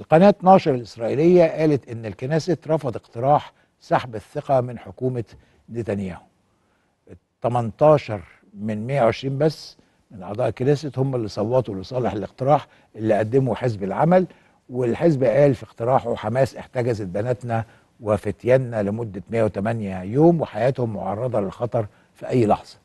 القناة 12 الإسرائيلية قالت إن الكنيسة رفض اقتراح سحب الثقة من حكومة نتنياهو 18 من 120 بس من أعضاء الكنيسة هم اللي صوتوا لصالح الاقتراح اللي قدمه حزب العمل والحزب قال في اقتراحه حماس احتجزت بناتنا وفتياننا لمدة 108 يوم وحياتهم معرضة للخطر في أي لحظة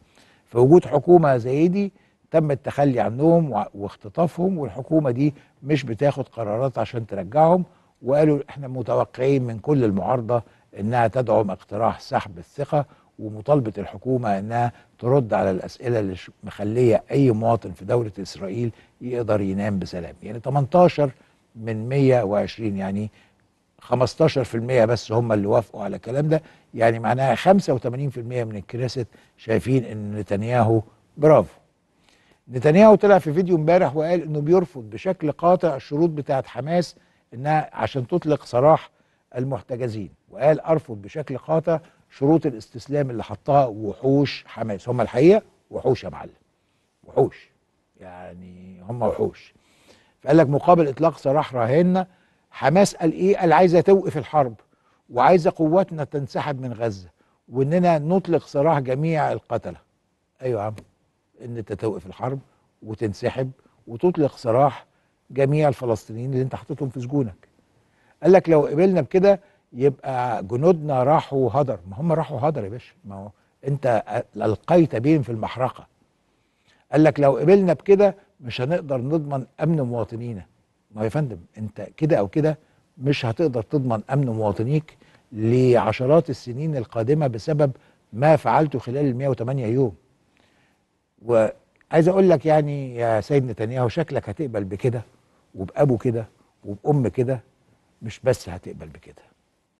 في وجود حكومة زي دي تم التخلي عنهم واختطافهم والحكومه دي مش بتاخد قرارات عشان ترجعهم وقالوا احنا متوقعين من كل المعارضه انها تدعم اقتراح سحب الثقه ومطالبه الحكومه انها ترد على الاسئله اللي مخليه اي مواطن في دوله اسرائيل يقدر ينام بسلام يعني 18 من 120 يعني 15% بس هم اللي وافقوا على الكلام ده يعني معناها 85% من الكنيست شايفين ان نتنياهو برافو نتنياهو طلع في فيديو امبارح وقال انه بيرفض بشكل قاطع الشروط بتاعت حماس انها عشان تطلق سراح المحتجزين وقال ارفض بشكل قاطع شروط الاستسلام اللي حطها وحوش حماس هم الحقيقه وحوش يا معلم وحوش يعني هم وحوش فقال لك مقابل اطلاق سراح رهيننا حماس قال ايه قال عايزه توقف الحرب وعايزه قواتنا تنسحب من غزه واننا نطلق سراح جميع القتله ايوه يا عم ان انت توقف الحرب وتنسحب وتطلق سراح جميع الفلسطينيين اللي انت حاططهم في سجونك قال لك لو قبلنا بكده يبقى جنودنا راحوا هدر ما هم راحوا هدر يا باشا ما هو انت القيت بهم في المحرقه قال لك لو قبلنا بكده مش هنقدر نضمن امن مواطنينا ما يا فندم انت كده او كده مش هتقدر تضمن امن مواطنيك لعشرات السنين القادمه بسبب ما فعلته خلال ال 108 يوم وعايز اقول لك يعني يا سيد نتنياهو شكلك هتقبل بكده وبابو كده وبام كده مش بس هتقبل بكده